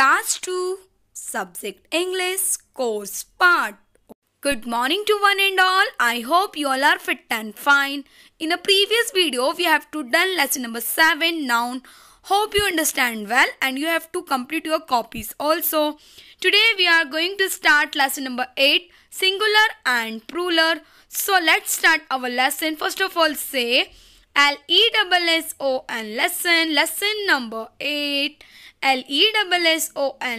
Class 2 Subject English Course Part Good morning to one and all. I hope you all are fit and fine. In a previous video, we have to done lesson number 7 noun. Hope you understand well and you have to complete your copies also. Today we are going to start lesson number 8 singular and plural. So let's start our lesson. First of all say L E double S O N lesson lesson number 8 L E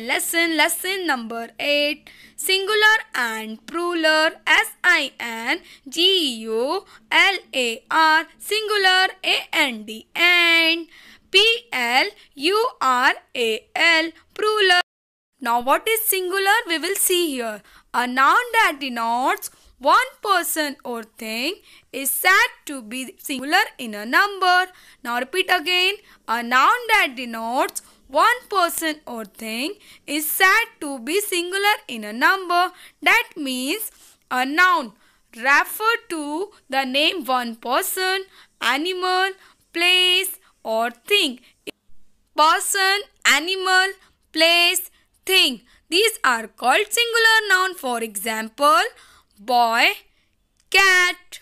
lesson lesson number 8 singular and plural S I N G U L A R singular A N D and P L U R A L plural now what is singular we will see here a noun that denotes one person or thing is said to be singular in a number. Now repeat again. A noun that denotes one person or thing is said to be singular in a number. That means a noun refer to the name one person, animal, place or thing. Person, animal, place, thing. These are called singular noun. For example, boy, cat,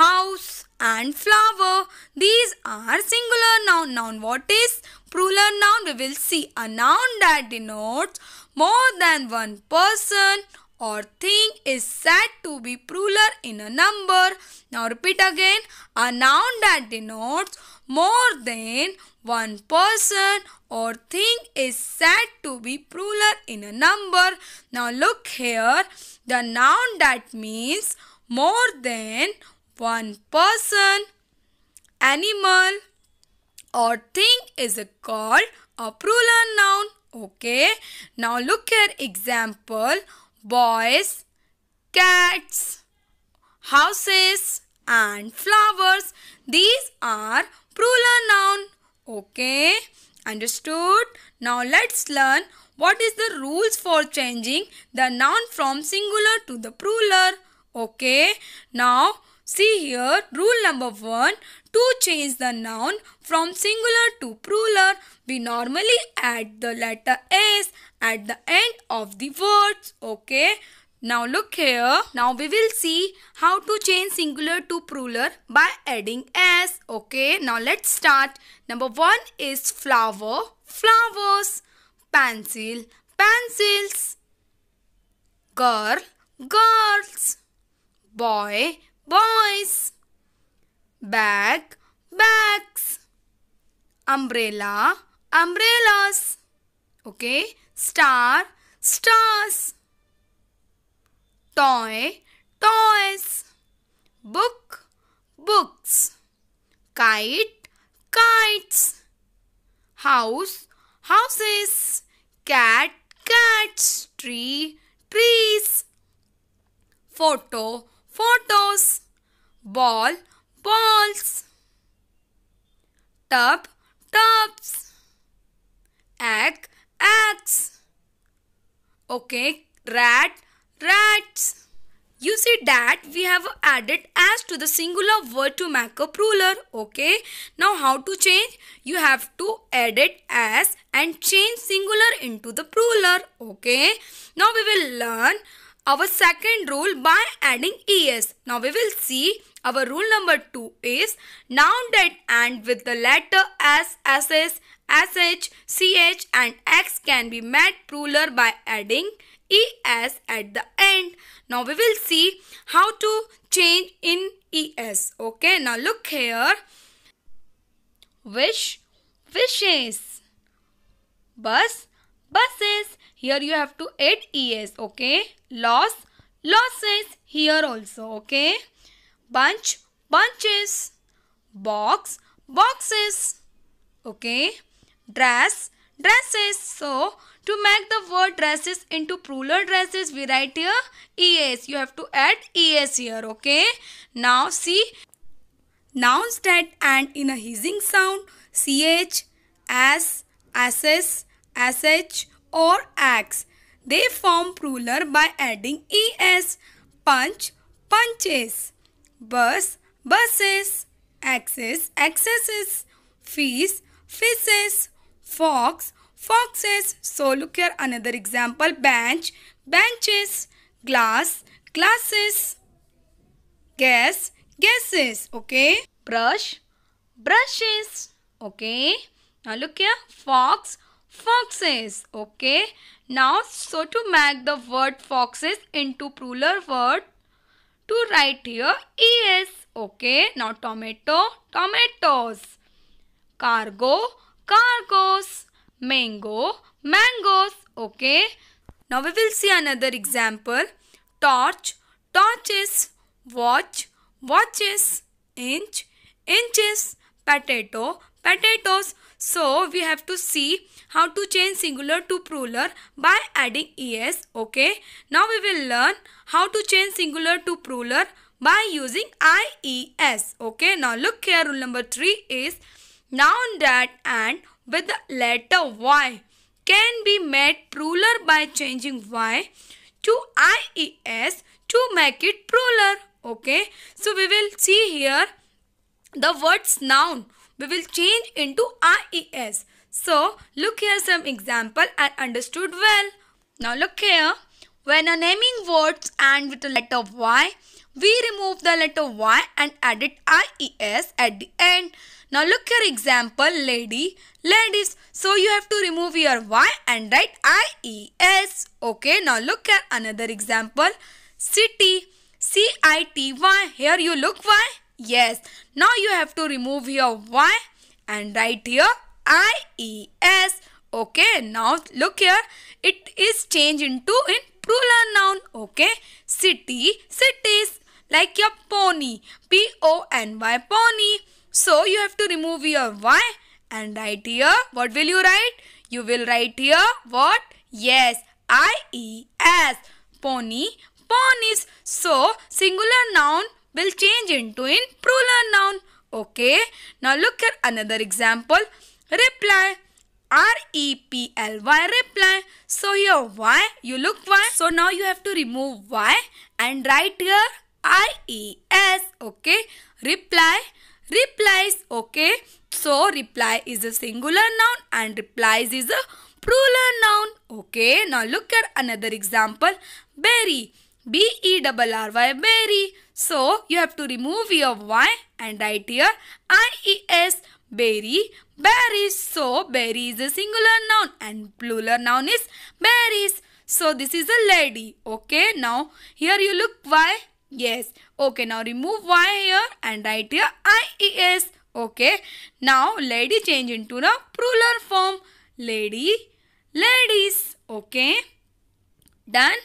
house and flower. These are singular noun. Noun what is? Plural noun. We will see a noun that denotes more than one person or thing is said to be plural in a number. Now repeat again. A noun that denotes more than one person or thing is said to be plural in a number. Now look here. The noun that means more than one person, animal or thing is called a plural noun. Okay. Now look here example boys, cats, houses and flowers. These are plural noun. Okay, understood? Now let's learn what is the rules for changing the noun from singular to the plural. Okay, now See here rule number 1 to change the noun from singular to plural we normally add the letter s at the end of the words okay now look here. Now we will see how to change singular to plural by adding s. Okay. Now let's start. Number one is flower, flowers. Pencil, pencils. Girl, girls. Boy, boys. Bag, bags. Umbrella, umbrellas. Okay. Star, stars. Toy, toys. Book, books. Kite, kites. House, houses. Cat, cats. Tree, trees. Photo, photos, ball, balls, tub, tubs, egg, eggs. Okay, rat, rats. You see that we have added as to the singular word to make a plural. Okay. Now how to change? You have to edit as and change singular into the plural. Okay. Now we will learn our second rule by adding es. Now we will see our rule number 2 is noun that end with the letter s, ss, sh, ch and x can be made plural by adding es at the end. Now we will see how to change in es. Okay, now look here. Wish, wishes. Bus, buses here you have to add es. Okay. Loss. Losses. Here also. Okay. Bunch. Bunches. Box. Boxes. Okay. Dress. Dresses. So to make the word dresses into plural dresses, we write here ES. You have to add ES here, okay? Now see, nouns that end in a hissing sound, CH, S, SS, SH or axe. They form plural by adding es. Punch, punches. Bus, buses. Access, accesses. Fees, fishes. Fox, foxes. So look here another example. Bench, benches. Glass, glasses. Guess, guesses. Okay. Brush, brushes. Okay. Now look here. Fox, foxes. Okay. Now, so to make the word foxes into plural word, to write here es. Okay. Now, tomato, tomatoes. Cargo, cargoes. Mango, mangoes. Okay. Now, we will see another example. Torch, torches. Watch, watches. Inch, inches. Potato, potatoes. So we have to see how to change singular to plural by adding es. Okay. Now we will learn how to change singular to plural by using ies. Okay. Now look here. Rule number three is noun that and with the letter y can be made plural by changing y to ies to make it plural. Okay. So we will see here the words noun we will change into IES. So look here some example and understood well. Now look here. When a naming words and with the letter Y, we remove the letter Y and add it IES at the end. Now look here example lady, ladies. So you have to remove your Y and write IES. Okay, now look at another example city, C-I-T-Y. Here you look Y. Yes. Now you have to remove your Y and write here IES. Okay. Now look here. It is changed into in plural noun. Okay. City, cities. Like your pony. P-O-N-Y pony. So you have to remove your Y and write here. What will you write? You will write here what? Yes. I-E-S. Pony, ponies. So singular noun will change into in plural noun. Okay. Now look at another example. Reply. R-E-P-L-Y reply. So here Y, you look Y. So now you have to remove Y and write here I-E-S. Okay. Reply. Replies. Okay. So reply is a singular noun and replies is a plural noun. Okay. Now look at another example. Berry. B E double R Y berry. So you have to remove your Y and write here I E S berry berries. So berry is a singular noun and plural noun is berries. So this is a lady. Okay. Now here you look Y. Yes. Okay. Now remove Y here and write here I E S. Okay. Now lady change into the plural form. Lady. Ladies. Okay. Done.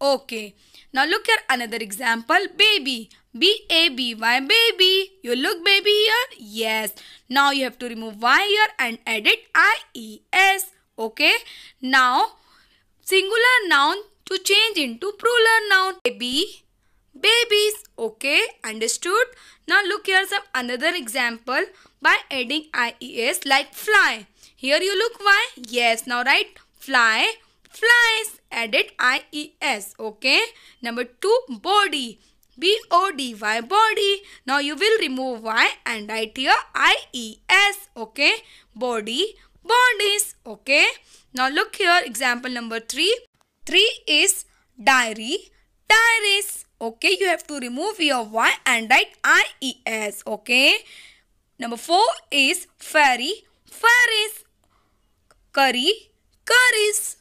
Okay. Now look at another example. Baby. B-A-B-Y. Baby. You look baby here? Yes. Now you have to remove Y here and edit I-E-S. Okay. Now singular noun to change into plural noun. Baby. Babies. Okay. Understood? Now look here some another example by adding I-E-S like fly. Here you look Y. Yes. Now write fly. Flies added IES. Okay. Number two, body. B-O-D-Y, body. Now you will remove Y and write here I-E-S. Okay. Body, bodies. Okay. Now look here, example number three. Three is diary, diaries. Okay, you have to remove your Y and write I-E-S. Okay. Number four is fairy, fairies. Curry, curries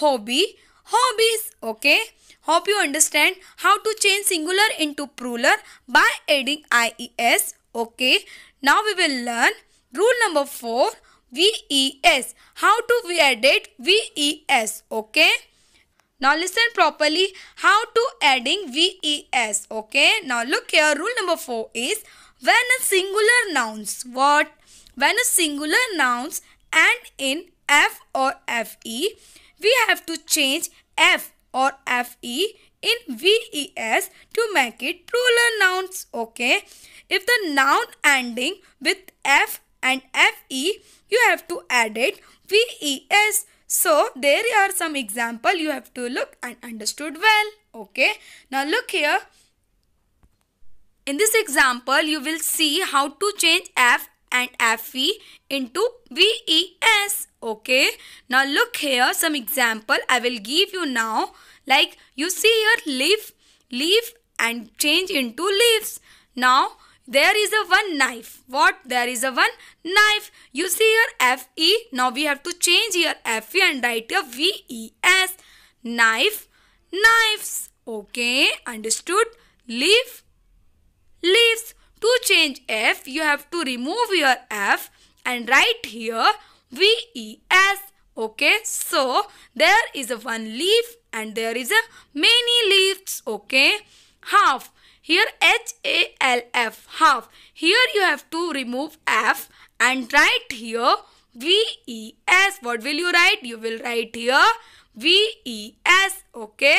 hobby, hobbies, okay? Hope you understand how to change singular into plural by adding IES, okay? Now we will learn rule number 4, VES, how to add it VES, okay? Now listen properly how to adding VES, okay? Now look here, rule number 4 is when a singular nouns, what? When a singular nouns and in F or FE we have to change F or FE in VES to make it plural nouns. Okay. If the noun ending with F and FE, you have to add it VES. So, there are some example you have to look and understood well. Okay. Now, look here. In this example, you will see how to change F and FE into VES. Okay. Now look here some example I will give you now. Like you see here leaf, leaf and change into leaves. Now there is a one knife. What? There is a one knife. You see here FE. Now we have to change here FE and write here VES. Knife, knives. Okay. Understood? Leaf, leaves. To change F, you have to remove your F and write here VES. Okay, so there is a one leaf and there is a many leaves. Okay, half. Here H A L F, half. Here you have to remove F and write here VES. What will you write? You will write here VES. Okay.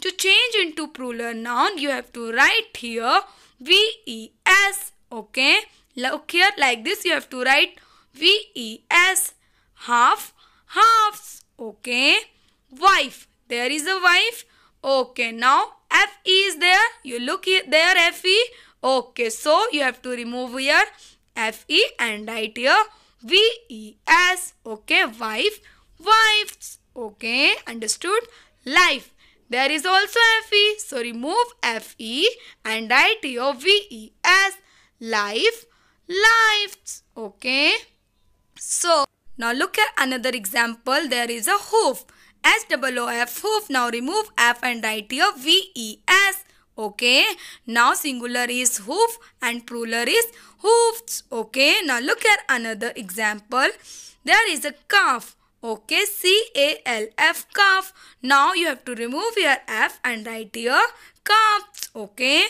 To change into plural noun, you have to write here VES. S. Okay. Look here like this you have to write V-E-S. Half. Halves. Okay. Wife. There is a wife. Okay. Now F-E is there. You look here, there F-E. Okay. So you have to remove here F-E and write here V-E-S. Okay. Wife. Wives. Okay. Understood? Life. There is also FE. So remove FE and write your VE as life, lives. Okay. So now look at another example. There is a hoof. S hoof. Now remove F and write your VE as okay now singular is hoof and plural is hoofs okay now look at another example there is a calf Okay, C-A-L-F, calf. Now you have to remove your F and write here calves. Okay.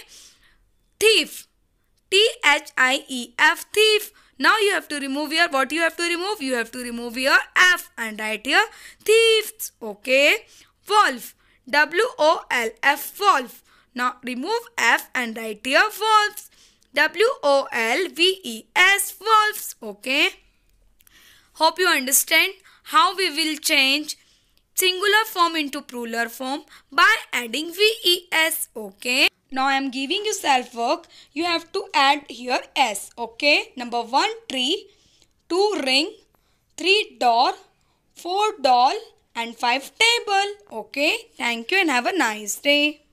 Thief. T-H-I-E-F, thief. Now you have to remove your, what you have to remove? You have to remove your F and write here thieves. Okay. Wolf. W-O-L-F, wolf. Now remove F and write here wolves. W-O-L-V-E-S, wolves. Okay. Hope you understand how we will change singular form into plural form by adding VES. Okay. Now I am giving you self work. You have to add here S. Okay. Number 1 tree, 2 ring, 3 door, 4 doll and 5 table. Okay. Thank you and have a nice day.